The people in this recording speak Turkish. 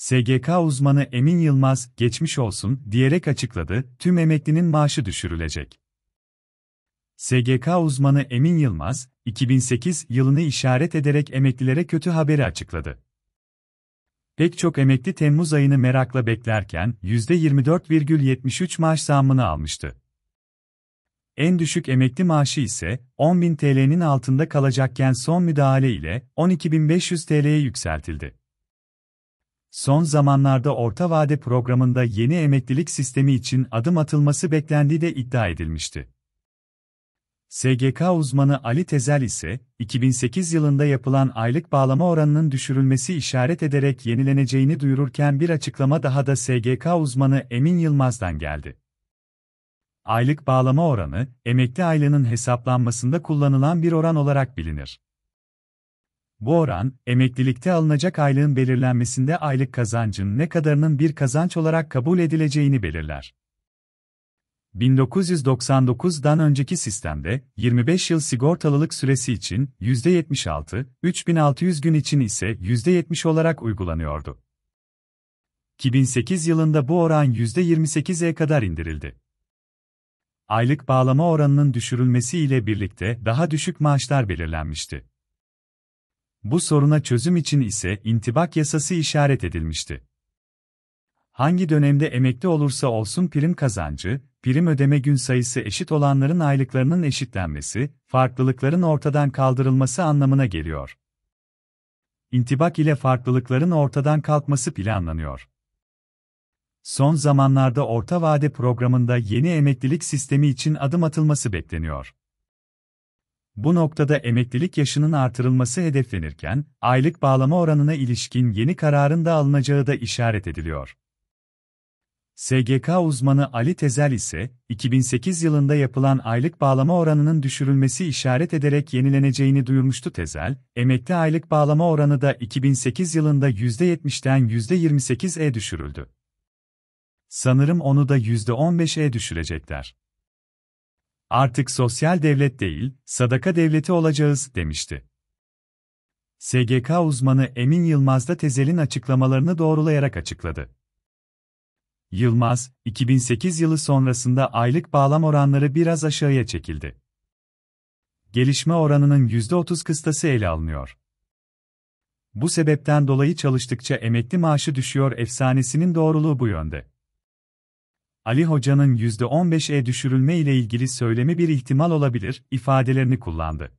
SGK uzmanı Emin Yılmaz, geçmiş olsun diyerek açıkladı, tüm emeklinin maaşı düşürülecek. SGK uzmanı Emin Yılmaz, 2008 yılını işaret ederek emeklilere kötü haberi açıkladı. Pek çok emekli Temmuz ayını merakla beklerken %24,73 maaş zammını almıştı. En düşük emekli maaşı ise 10.000 TL'nin altında kalacakken son müdahale ile 12.500 TL'ye yükseltildi son zamanlarda orta vade programında yeni emeklilik sistemi için adım atılması beklendiği de iddia edilmişti. SGK uzmanı Ali Tezel ise, 2008 yılında yapılan aylık bağlama oranının düşürülmesi işaret ederek yenileneceğini duyururken bir açıklama daha da SGK uzmanı Emin Yılmaz'dan geldi. Aylık bağlama oranı, emekli aylığının hesaplanmasında kullanılan bir oran olarak bilinir. Bu oran, emeklilikte alınacak aylığın belirlenmesinde aylık kazancın ne kadarının bir kazanç olarak kabul edileceğini belirler. 1999'dan önceki sistemde 25 yıl sigortalılık süresi için %76, 3600 gün için ise %70 olarak uygulanıyordu. 2008 yılında bu oran %28'e kadar indirildi. Aylık bağlama oranının düşürülmesi ile birlikte daha düşük maaşlar belirlenmişti. Bu soruna çözüm için ise intibak yasası işaret edilmişti. Hangi dönemde emekli olursa olsun prim kazancı, prim ödeme gün sayısı eşit olanların aylıklarının eşitlenmesi, farklılıkların ortadan kaldırılması anlamına geliyor. İntibak ile farklılıkların ortadan kalkması planlanıyor. Son zamanlarda orta vade programında yeni emeklilik sistemi için adım atılması bekleniyor. Bu noktada emeklilik yaşının artırılması hedeflenirken, aylık bağlama oranına ilişkin yeni kararın da alınacağı da işaret ediliyor. SGK uzmanı Ali Tezel ise, 2008 yılında yapılan aylık bağlama oranının düşürülmesi işaret ederek yenileneceğini duyurmuştu Tezel, emekli aylık bağlama oranı da 2008 yılında %70'den %28'e e düşürüldü. Sanırım onu da %15'e e düşürecekler. Artık sosyal devlet değil, sadaka devleti olacağız demişti. SGK uzmanı Emin Yılmaz da Tezel'in açıklamalarını doğrulayarak açıkladı. Yılmaz, 2008 yılı sonrasında aylık bağlam oranları biraz aşağıya çekildi. Gelişme oranının %30 kıstası ele alınıyor. Bu sebepten dolayı çalıştıkça emekli maaşı düşüyor efsanesinin doğruluğu bu yönde. Ali Hoca'nın %15'e e düşürülme ile ilgili söylemi bir ihtimal olabilir ifadelerini kullandı.